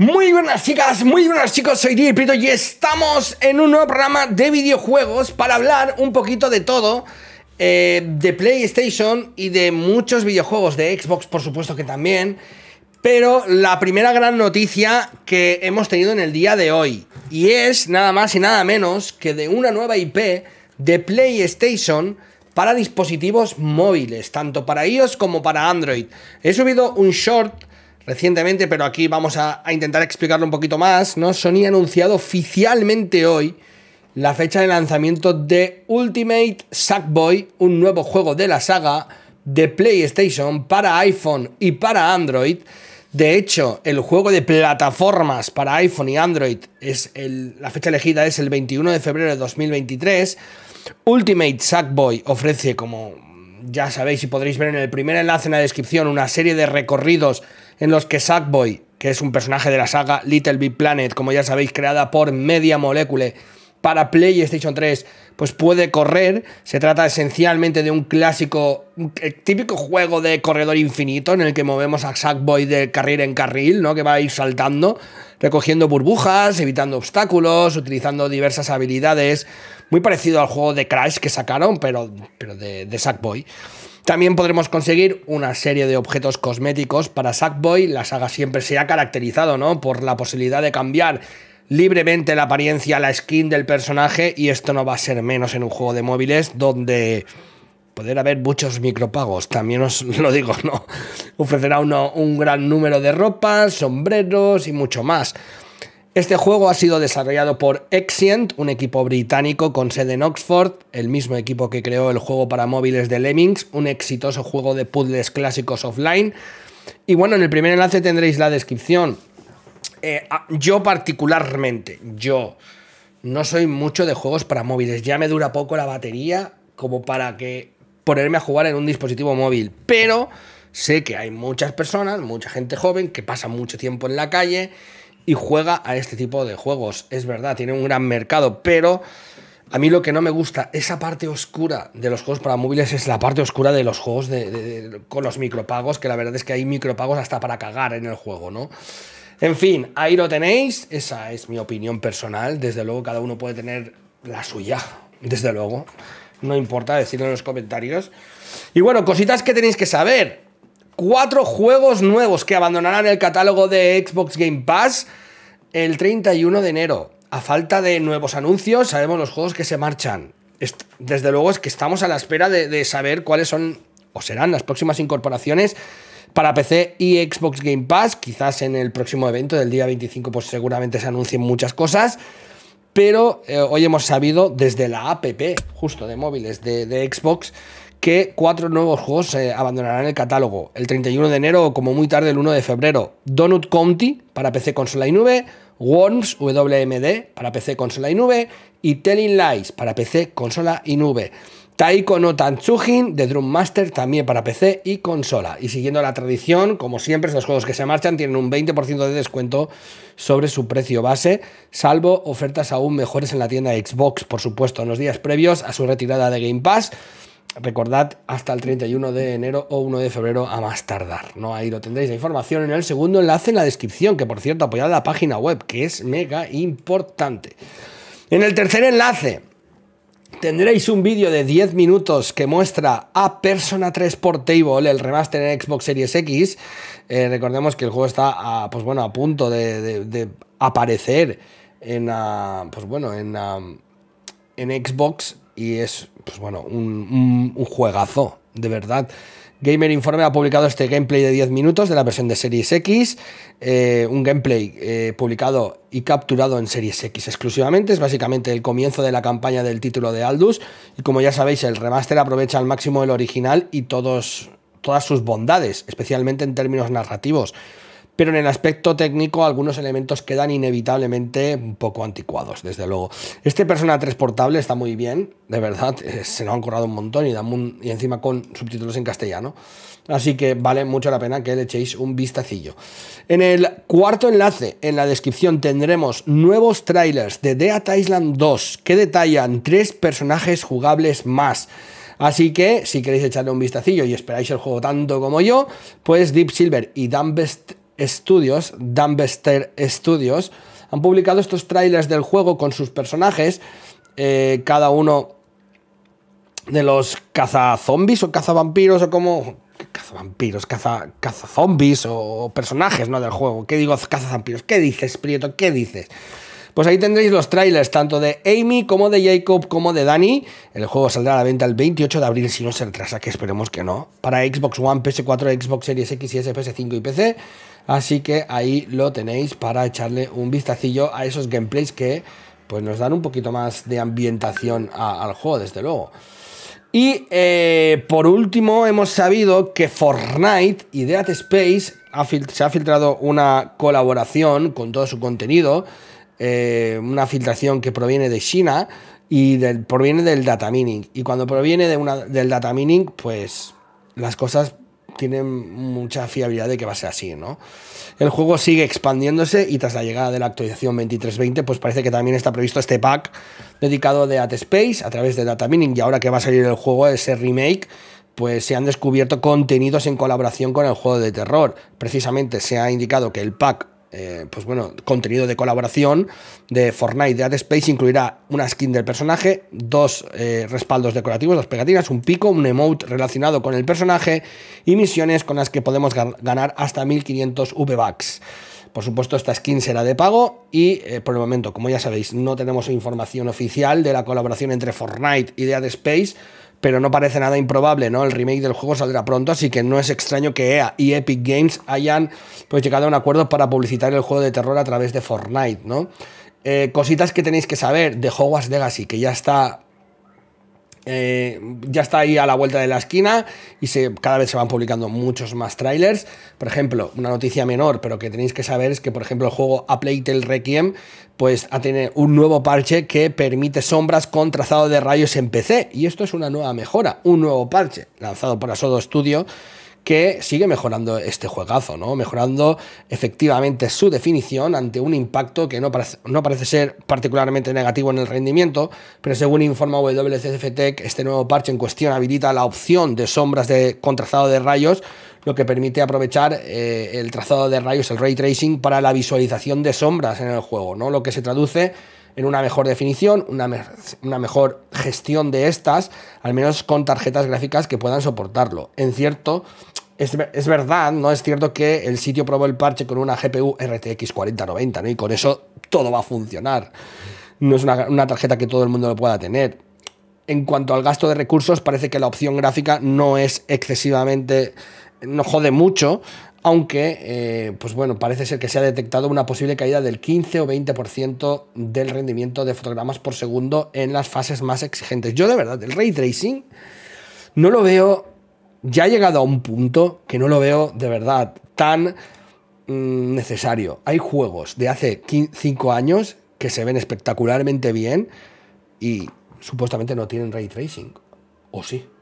Muy buenas chicas, muy buenas chicos, soy Di Prito y estamos en un nuevo programa de videojuegos para hablar un poquito de todo, eh, de PlayStation y de muchos videojuegos, de Xbox por supuesto que también, pero la primera gran noticia que hemos tenido en el día de hoy y es nada más y nada menos que de una nueva IP de PlayStation para dispositivos móviles, tanto para iOS como para Android. He subido un short recientemente, pero aquí vamos a, intentar explicarlo un poquito más, ¿no? Sony ha anunciado oficialmente hoy la fecha de lanzamiento de Ultimate Sackboy, un nuevo juego de la saga de PlayStation para iPhone y para Android. De hecho, el juego de plataformas para iPhone y Android es la fecha elegida es el 21 de febrero de 2023. Ultimate Sackboy ofrece, como ya sabéis y podréis ver en el primer enlace en la descripción, una serie de recorridos en los que Sackboy, que es un personaje de la saga Little Big Planet, como ya sabéis, creada por Media Molecule para PlayStation 3, pues puede correr. Se trata esencialmente de un clásico, típico juego de corredor infinito en el que movemos a Sackboy de carril en carril, ¿no? Que va a ir saltando, recogiendo burbujas, evitando obstáculos, utilizando diversas habilidades. Muy parecido al juego de Crash que sacaron, pero, pero de, de Sackboy. También podremos conseguir una serie de objetos cosméticos para Sackboy. La saga siempre se ha caracterizado ¿no? por la posibilidad de cambiar libremente la apariencia, la skin del personaje y esto no va a ser menos en un juego de móviles donde poder haber muchos micropagos, también os lo digo, ¿no? Ofrecerá uno, un gran número de ropas, sombreros y mucho más. Este juego ha sido desarrollado por Exient, un equipo británico con sede en Oxford, el mismo equipo que creó el juego para móviles de Lemmings, un exitoso juego de puzzles clásicos offline. Y bueno, en el primer enlace tendréis la descripción. Eh, yo particularmente, yo no soy mucho de juegos para móviles, ya me dura poco la batería como para que ponerme a jugar en un dispositivo móvil, pero sé que hay muchas personas, mucha gente joven que pasa mucho tiempo en la calle y juega a este tipo de juegos. Es verdad, tiene un gran mercado, pero a mí lo que no me gusta, esa parte oscura de los juegos para móviles es la parte oscura de los juegos con los micropagos, que la verdad es que hay micropagos hasta para cagar en el juego, ¿no? En fin, ahí lo tenéis, esa es mi opinión personal, desde luego cada uno puede tener la suya, desde luego, no importa decirlo en los comentarios. Y bueno, cositas que tenéis que saber cuatro juegos nuevos que abandonarán el catálogo de Xbox Game Pass el 31 de enero. A falta de nuevos anuncios, sabemos los juegos que se marchan. Desde luego es que estamos a la espera de, saber cuáles son o serán las próximas incorporaciones para PC y Xbox Game Pass. Quizás en el próximo evento del día 25 pues seguramente se anuncien muchas cosas. Pero eh, hoy hemos sabido desde la APP, justo de móviles de, de Xbox, que cuatro nuevos juegos se abandonarán el catálogo el 31 de enero o como muy tarde el 1 de febrero. Donut County para PC, consola y nube, Worms WMD para PC, consola y nube y Telling Lies para PC, consola y nube. Taiko no Tanchujin de Drum Master también para PC y consola. Y siguiendo la tradición, como siempre, los juegos que se marchan tienen un 20% de descuento sobre su precio base, salvo ofertas aún mejores en la tienda Xbox, por supuesto, en los días previos a su retirada de Game Pass. Recordad hasta el 31 de enero o 1 de febrero a más tardar. ¿no? Ahí lo tendréis la información en el segundo enlace en la descripción, que por cierto apoyad la página web, que es mega importante. En el tercer enlace tendréis un vídeo de 10 minutos que muestra a Persona 3 Portable, el remaster en Xbox Series X. Eh, recordemos que el juego está a, pues bueno, a punto de, aparecer en, ah, pues bueno, en, ah, en Xbox y es pues bueno, un, juegazo, de verdad. Gamer Informe ha publicado este gameplay de 10 minutos de la versión de Series X, eh, un gameplay eh, publicado y capturado en Series X exclusivamente, es básicamente el comienzo de la campaña del título de Aldus, y como ya sabéis, el remaster aprovecha al máximo el original y todos, todas sus bondades, especialmente en términos narrativos pero en el aspecto técnico algunos elementos quedan inevitablemente un poco anticuados, desde luego. Este Persona 3 portable está muy bien, de verdad, eh, se lo han currado un montón y, y encima con subtítulos en castellano. Así que vale mucho la pena que le echéis un vistacillo. En el cuarto enlace, en la descripción, tendremos nuevos trailers de Dead Island 2 que detallan tres personajes jugables más. Así que si queréis echarle un vistacillo y esperáis el juego tanto como yo, pues Deep Silver y Dumbest Studios, Dambester Studios, han publicado estos trailers del juego con sus personajes, eh, cada uno de los cazazombies o cazavampiros o como... Cazavampiros, caza, cazazombies o personajes ¿no? del juego. ¿Qué digo cazazampiros? ¿Qué dices, Prieto? ¿Qué dices? Pues ahí tendréis los trailers tanto de Amy como de Jacob como de Dani. El juego saldrá a la venta el 28 de abril si no se retrasa, que esperemos que no. Para Xbox One, PS4, Xbox Series X y S, PS5 y PC. Así que ahí lo tenéis para echarle un vistacillo a esos gameplays que pues nos dan un poquito más de ambientación al juego, desde luego. Y eh, por último, hemos sabido que Fortnite y Dead Space se ha filtrado una colaboración con todo su contenido, eh, una filtración que proviene de China y proviene del data mining. Y cuando proviene de una, del data mining, pues las cosas tienen mucha fiabilidad de que va a ser así, ¿no? El juego sigue expandiéndose y tras la llegada de la actualización 2320, pues parece que también está previsto este pack dedicado de At Space a través de Data Mining y ahora que va a salir el juego ese remake pues se han descubierto contenidos en colaboración con el juego de terror. Precisamente se ha indicado que el pack eh, pues bueno, contenido de colaboración de Fortnite de AdSpace Space incluirá una skin del personaje, dos eh, respaldos decorativos, dos pegatinas, un pico, un emote relacionado con el personaje y misiones con las que podemos ganar hasta 1500 V-Bucks. Por supuesto, esta skin será de pago y eh, por el momento, como ya sabéis, no tenemos información oficial de la colaboración entre Fortnite y Dead Space pero no parece nada improbable, ¿no? El remake del juego saldrá pronto, así que no es extraño que EA y Epic Games hayan pues, llegado a un acuerdo para publicitar el juego de terror a través de Fortnite, ¿no? Eh, cositas que tenéis que saber de Hogwarts Legacy, que ya está eh, ya está ahí a la vuelta de la esquina y cada vez se van publicando muchos más trailers. Por ejemplo, una noticia menor, pero que tenéis que saber es que, por ejemplo, el juego A Plague Requiem pues ha un nuevo parche que permite sombras con trazado de rayos en PC. Y esto es una nueva mejora, un nuevo parche lanzado por Asodo Studio que sigue mejorando este juegazo, ¿no? Mejorando efectivamente su definición ante un impacto que no parece, no parece ser particularmente negativo en el rendimiento, pero según informa WCF Tech, este nuevo parche en cuestión habilita la opción de sombras de trazado de rayos lo que permite aprovechar eh, el trazado de rayos, el ray tracing, para la visualización de sombras en el juego, ¿no? Lo que se traduce en una mejor definición, una, una, mejor gestión de estas, al menos con tarjetas gráficas que puedan soportarlo. En cierto, es, verdad, ¿no? Es cierto que el sitio probó el parche con una GPU RTX 4090, ¿no? Y con eso todo va a funcionar. No es una, tarjeta que todo el mundo lo pueda tener. En cuanto al gasto de recursos, parece que la opción gráfica no es excesivamente. no jode mucho, aunque, eh, pues bueno, parece ser que se ha detectado una posible caída del 15 o 20% del rendimiento de fotogramas por segundo en las fases más exigentes. Yo de verdad, el ray tracing no lo veo ya ha llegado a un punto que no lo veo de verdad tan mm, necesario. Hay juegos de hace 5 años que se ven espectacularmente bien y supuestamente no tienen ray tracing. ¿O sí?